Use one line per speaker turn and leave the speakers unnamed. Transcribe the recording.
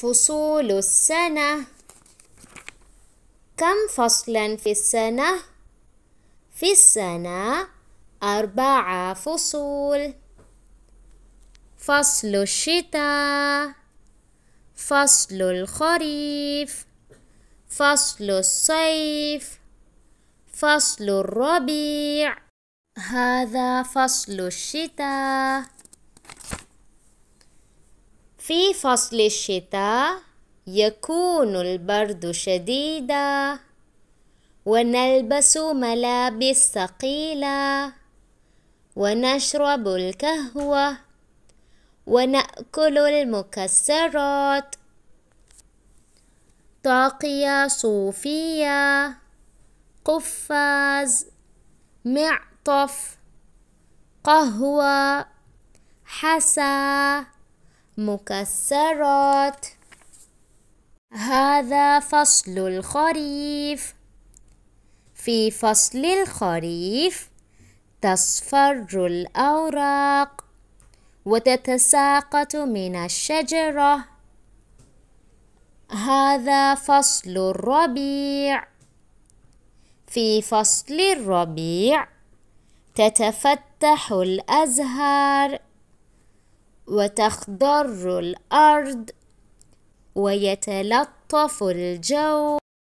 فصول السنة كم فصلا في السنة؟ في السنة أربعة فصول فصل الشتاء فصل الخريف فصل الصيف فصل الربيع هذا فصل الشتاء في فصل الشتاء يكون البرد شديدا ونلبس ملابس ثقيله ونشرب القهوه وناكل المكسرات طاقيه صوفيه قفاز معطف قهوه حسا مكسرات هذا فصل الخريف في فصل الخريف تصفر الأوراق وتتساقط من الشجرة هذا فصل الربيع في فصل الربيع تتفتح الأزهار وتخضر الأرض ويتلطف الجو